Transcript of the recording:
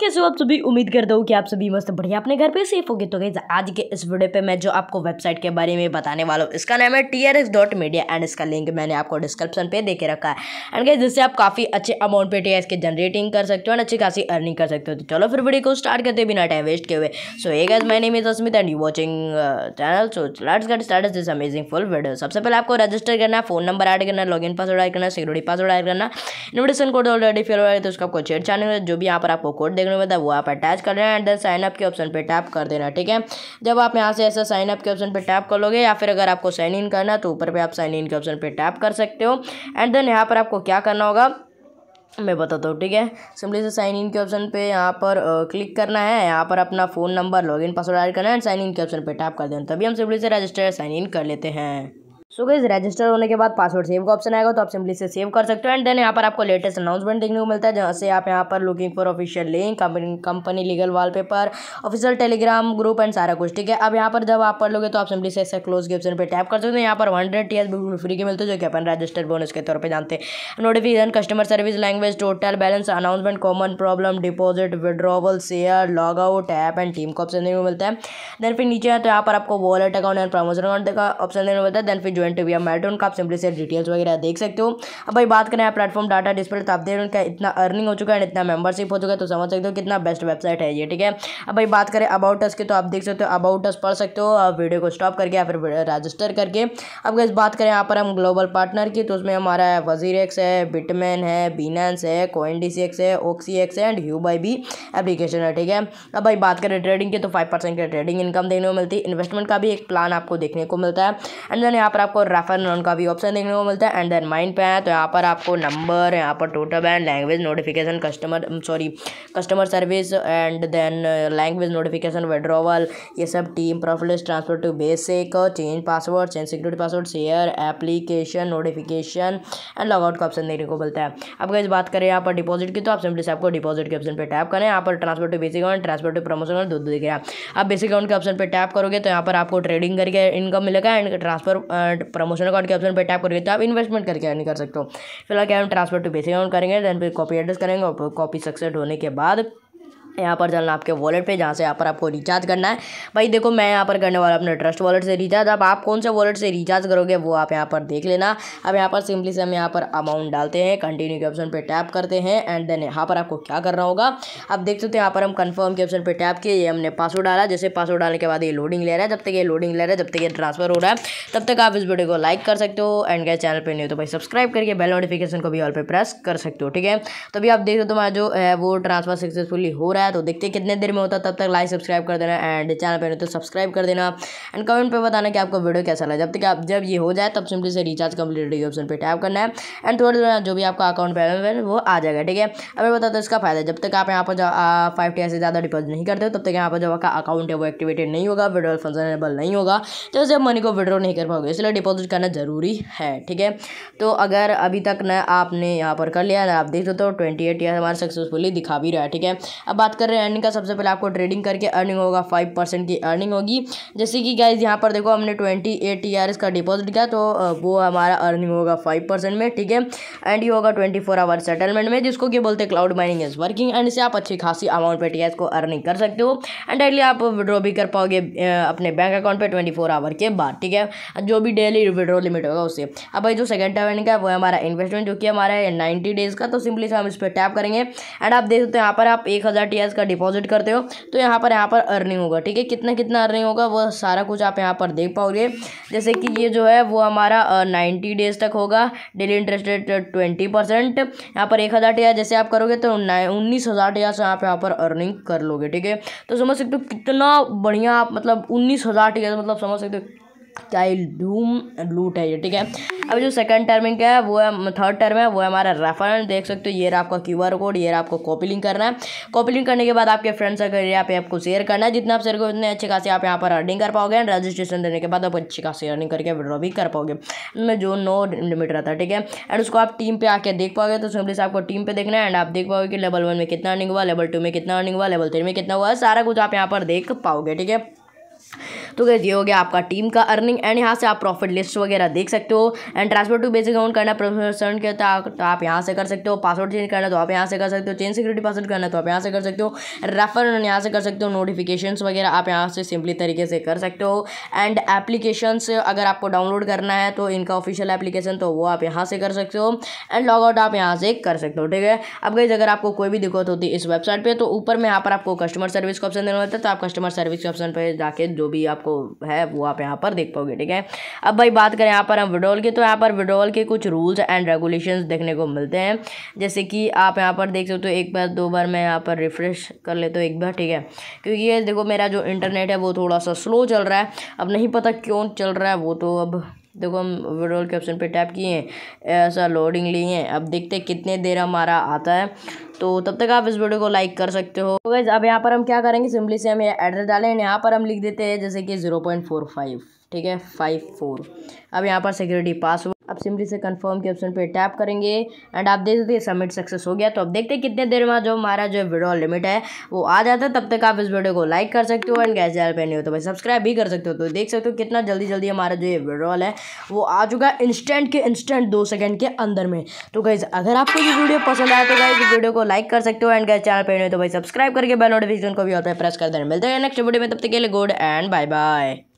कैसे हो आप सभी उम्मीद करता हूँ कि आप सभी मस्त बढ़िया अपने घर पे सेफ होगी तो गई आज के इस वीडियो पे मैं जो आपको वेबसाइट के बारे में बताने वाला हूँ इसका नाम है T R S dot media and इसका लिंक मैंने आपको डिस्क्रिप्शन पे देके रखा है एंड गई जिससे आप काफ़ी अच्छे अमाउंट पे टी के जनरेटिंग कर सकते हो एंड अच्छी खासी अर्निंग कर सकते हो तो चलो फिर वीडियो को स्टार्ट करते बिना टाइम वेस्ट के हुए सो ये गैस मैंने मी Tasmit and you watching channel so let's get start this amazing full video सबसे पहले आपको रजिस्टर करना फोन नंबर ऐड करना लॉग इन पासवर्ड ऐड करना सिक्योरिटी पासवर्ड ऐड करना इन्विटेशन कोड ऑलरेडी फेल हुआ है तो उसका आपको छेड़छाड़ जो भी यहाँ पर आपको कोड देखने में मतलब वो आप अटैच कर रहे हैं एंड देन साइनअप के ऑप्शन पर टैप कर देना ठीक है जब आप यहाँ से ऐसा साइनअप के ऑप्शन पर टैप कर लोगे या फिर अगर आपको साइन इन करना तो ऊपर पर आप साइन इन के ऑप्शन पर टैप कर सकते हो एंड देन यहाँ पर आपको क्या करना होगा मैं बताता हूँ ठीक है सिंपली से साइन इन के ऑप्शन पे यहाँ पर क्लिक करना है यहाँ पर अपना phone number login password add करना है एंड साइन इन के ऑप्शन पे टैप कर देना तभी हम सिंपली से रजिस्टर साइन इन कर लेते हैं सो गई रजिस्टर होने के बाद पासवर्ड सेव का ऑप्शन आएगा तो आप सिंपली से सेव कर सकते हो एंड देन यहाँ पर आपको लेटेस्ट अनाउंसमेंट देखने को मिलता है जहाँ से आप यहाँ पर looking for official link company legal legal wallpaper official telegram group and सारा कुछ ठीक है अब यहाँ पर जब आप पढ़ लोगे तो आप सिंपली से ऐसा क्लोज के ऑप्शन पर टैप कर सकते हो यहाँ पर हंड्रेड टी एस बिल्कुल फ्री के मिलते जो कि अपन रजिस्टर बोनस के तौर पर जानते हैं notification customer service language total balance announcement common problem deposit withdrawal share log out app and team का ऑप्शन देखने को मिलता है देन फिर नीचे आते तो यहाँ पर आपको wallet account and promotion account का ऑप्शन देखने को मिलता है देन फिर इवेंट भी है मेल्टोन का आप सिंपली से डिटेल्स वगैरह देख सकते हो अब भाई बात करें प्लेटफॉर्म डाटा डिस्प्ले तो आप देख रहे हो इतना अर्निंग हो चुका है इतना मेंबरशिप हो चुका है तो समझ सकते हो कितना बेस्ट वेबसाइट है ये ठीक है अब भाई बात करें अबाउट अस की तो आप देख सकते हो अबाउट अस पढ़ सकते हो आप वीडियो को स्टॉप करके या फिर रजिस्टर करके अब गैस बात करें यहाँ पर हम ग्लोबल पार्टनर की तो उसमें हमारा है वजीर एक्स है बिटमैन है बीनास है कोइन डी सी एक्स है ओक्सी एक्स है एंड यू बाई बी एप्लीकेशन है ठीक है अब भाई बात करें ट्रेडिंग की तो फाइव परसेंट की ट्रेडिंग इनकम देखने को मिलती है इन्वेस्टमेंट का भी एक प्लान आपको देखने को मिलता है एंड देन यहाँ पर आपको रेफर एंड का भी ऑप्शन देखने को मिलता है एंड देन माइंड पे आए तो यहाँ पर आपको नंबर यहाँ पर total and language notification customer sorry customer service and then language notification withdrawal ये सब टीम प्रोफिलिस transfer to basic change password change security password share application notification and logout का ऑप्शन देखने को मिलता है अब अगर बात करें यहाँ पर डिपॉजिट की तो आप सिंपली से आपको डिपॉजिट के ऑप्शन पर टैप करें यहाँ पर transfer to basic account transfer to promotion और दो दो दिखेगा आप बेसिक अकाउंट के ऑप्शन पर टैप करोगे तो यहाँ पर आपको ट्रेडिंग करके इनकम मिलेगा and transfer account promotion account के ऑप्शन पर टैप करेंगे तो आप इन्वेस्टमेंट करके अर्निंग कर सकते हो फिलहाल क्या हम ट्रांसफर टू बेसिक अकाउंट करेंगे देन फिर कॉपी एड्रेस करेंगे और कॉपी सक्सेस होने के बाद यहाँ पर चलना आपके वॉलेट पे जहाँ से यहाँ पर आपको रिचार्ज करना है भाई देखो मैं यहाँ पर करने वाला अपने ट्रस्ट वॉलेट से रिचार्ज अब आप कौन से वॉलेट से रिचार्ज करोगे वो आप यहाँ पर देख लेना अब यहाँ पर सिंपली से हम यहाँ पर अमाउंट डालते हैं कंटिन्यू के ऑप्शन पर टैप करते हैं एंड देन यहाँ पर आपको क्या करना होगा आप देख सकते हो यहाँ पर हम कन्फर्म के ऑप्शन पर टैप किए ये हमने पासवर्ड डाला जैसे पासवर्ड डालने के बाद ये लोडिंग ले रहा है जब तक ये लोडिंग ले रहा है जब तक ये ट्रांसफर हो रहा है तब तक आप इस वीडियो को लाइक कर सकते हो एंड क्या चैनल पर नहीं हो तो भाई सब्सक्राइब करके बेल नोटिफिकेशन को भी ऑल पर प्रेस कर सकते हो ठीक है तभी तो आप देख सकते हो हमारा जो है वो ट्रांसफर सक्सेसफुली हो रहा है आया तो देखते हैं कितने देर में होता तब तक लाइक सब्सक्राइब कर देना एंड चैनल पर तो सब्सक्राइब कर देना एंड कमेंट पर बताना कि आपको वीडियो कैसा लगा जब तक आप जब ये हो जाए तब सिंपली से रिचार्ज कंप्लीट ऑप्शन पर टैप करना है एंड थोड़ी देर जो भी आपका अकाउंट बैलेंस वो आ जाएगा ठीक है अभी बताता तो इसका फायदा जब तक आप यहाँ पर फाइव टी से ज़्यादा डिपॉजिट नहीं करते तब तक यहाँ पर जो आपका अकाउंट है वो एक्टिवेटेड नहीं होगा विड्रॉल फंक्शन नहीं होगा तो जब मनी को विड्रॉ नहीं कर पाओगे इसलिए डिपॉजिट करना ज़रूरी है ठीक है तो अगर अभी तक ना आपने यहाँ पर कर लिया ना आप देख सकते हो ट्वेंटी एट हमारा सक्सेसफुली दिखा भी रहा है ठीक है अब बात बात कर रहे हैं अर्निंग का सबसे पहले आपको ट्रेडिंग करके अर्निंग होगा फाइव परसेंट की अर्निंग होगी जैसे कि गाइज यहाँ पर देखो हमने twenty eight T R S का डिपॉजिट किया तो वो हमारा अर्निंग होगा फाइव परसेंट में ठीक है एंड ये होगा ट्वेंटी फोर आवर सेटलमेंट में जिसको कि बोलते हैं cloud mining is working and इससे आप अच्छी खासी अमाउंट पर टी को अर्निंग कर सकते हो एंड डायरेक्टली आप विड्रॉ भी कर पाओगे अपने बैंक अकाउंट पर ट्वेंटी आवर के बाद ठीक है जो भी डेली विड्रॉ लिमिट होगा उससे अब भाई जो सेकंड अर्निंग का वो हमारा इन्वेस्टमेंट जो कि हमारा है नाइन्टी डेज़ का तो सिंपली से हम इस पर टैप करेंगे एंड आप देख सकते हैं यहाँ पर आप एक हज़ार टी एस का डिपॉजिट करते हो तो यहाँ पर यहाँ पर अर्निंग होगा ठीक है कितना कितना अर्निंग होगा वह सारा कुछ आप यहाँ पर देख पाओगे जैसे कि ये जो है वो हमारा नाइन्टी डेज तक होगा daily interest rate twenty percent यहाँ पर एक हज़ार टी जैसे आप करोगे तो उन्नीस हज़ार टी से आप यहाँ पर अर्निंग कर लोगे ठीक है तो समझ सकते हो कितना बढ़िया आप मतलब उन्नीस हज़ार टी मतलब समझ सकते हो क्या लूम लूट है ये ठीक है अब जो सेकंड टर्म का है वो है थर्ड टर्म है वो है हमारा रेफरेंस देख सकते हो ये रहा आपका क्यू आर कोड ये रहा आपको कॉपी लिंक करना है कॉपी लिंक करने के बाद आपके फ्रेंड सर्कल यहाँ पे आपको शेयर करना है जितना आप शेयर करोगे उतने अच्छे खासे आप यहाँ पर अर्निंग कर पाओगे एंड रजिस्ट्रेशन देने के बाद आप अच्छी खासी अर्निंग करके विड्रॉ भी कर पाओगे उनमें जो नो लिमिट रहता है ठीक है एंड उसको आप टीम पर आके देख पाओगे तो सिंपली से आपको टीम पर देखना है एंड आप देख पाओगे कि लेवल वन में कितना अर्निंग हुआ लेवल टू में कितना अर्निंग हुआ लेवल थ्री में कितना हुआ सारा कुछ आप यहाँ पर देख पाओगे ठीक है तो गैस ये हो गया आपका टीम का अर्निंग एंड यहाँ से आप प्रॉफिट लिस्ट वगैरह देख सकते हो and transfer to basic account करना प्रोफेशन के तो आप यहाँ से कर सकते हो पासवर्ड चेंज करना तो आप यहाँ से कर सकते हो चेंज सिक्योरिटी पासवर्ड करना तो आप यहाँ से कर सकते हो रेफर यहाँ से कर सकते हो नोटिफिकेशन वगैरह आप यहाँ से सिंपली तरीके से कर सकते हो एंड एप्लीकेशन अगर आपको डाउनलोड करना है तो इनका ऑफिशियल एप्लीकेशन तो वो आप यहाँ से कर सकते हो एंड लॉग आउट आप यहाँ से कर सकते हो ठीक है अब गई अगर आपको कोई भी दिक्कत होती है इस वेबसाइट पर तो ऊपर में यहाँ पर आपको कस्टमर सर्विस का ऑप्शन देना होता है तो आप कस्टमर सर्विस के ऑप्शन पर जाके जो भी आप आपको है वो आप यहाँ पर देख पाओगे ठीक है अब भाई बात करें यहाँ पर हम विड्रॉल की तो यहाँ पर विड्रॉल के कुछ रूल्स एंड रेगुलेशन देखने को मिलते हैं जैसे कि आप यहाँ पर देख सकते हो एक बार दो बार मैं यहाँ पर रिफ्रेश कर लेता हूँ एक बार ठीक है क्योंकि ये देखो मेरा जो इंटरनेट है वो थोड़ा सा स्लो चल रहा है अब नहीं पता क्यों चल रहा है वो तो अब देखो हम विड्रोल के ऑप्शन पे टैप किए हैं ऐसा लोडिंग ली है अब देखते हैं कितने देर हमारा आता है तो तब तक आप इस वीडियो को लाइक कर सकते हो तो अब यहाँ पर हम क्या करेंगे सिंपली से हम ये एड्रेस डालें यहाँ पर हम लिख देते हैं जैसे कि ज़ीरो पॉइंट फोर फाइव ठीक है फाइव फोर अब यहाँ पर सिक्योरिटी पासवर्ड अब सिंपली से कंफर्म के ऑप्शन पे टैप करेंगे एंड आप देख सकते हैं सबमिट सक्सेस हो गया तो अब देखते हैं कितने देर में जो हमारा जो विड्रॉल लिमिट है वो आ जाता है तब तक आप इस वीडियो को लाइक कर सकते हो एंड गैस जैल पे नहीं हो तो भाई सब्सक्राइब भी कर सकते हो तो देख सकते हो कितना जल्दी जल्दी हमारा जो ये विड्रॉल है वो आ चुका है इंस्टेंट के इंस्टेंट दो सेकेंड के अंदर में तो गाइज अगर आपको ये वीडियो पसंद आया तो गाइज वीडियो को लाइक कर सकते हो एंड गैस चैनल पर नहीं हो तो भाई सब्सक्राइब करके बेल नोटिफिकेशन को भी और प्रेस कर देने मिलते हैं नेक्स्ट वीडियो में तब तक के लिए गुड एंड बाय बाय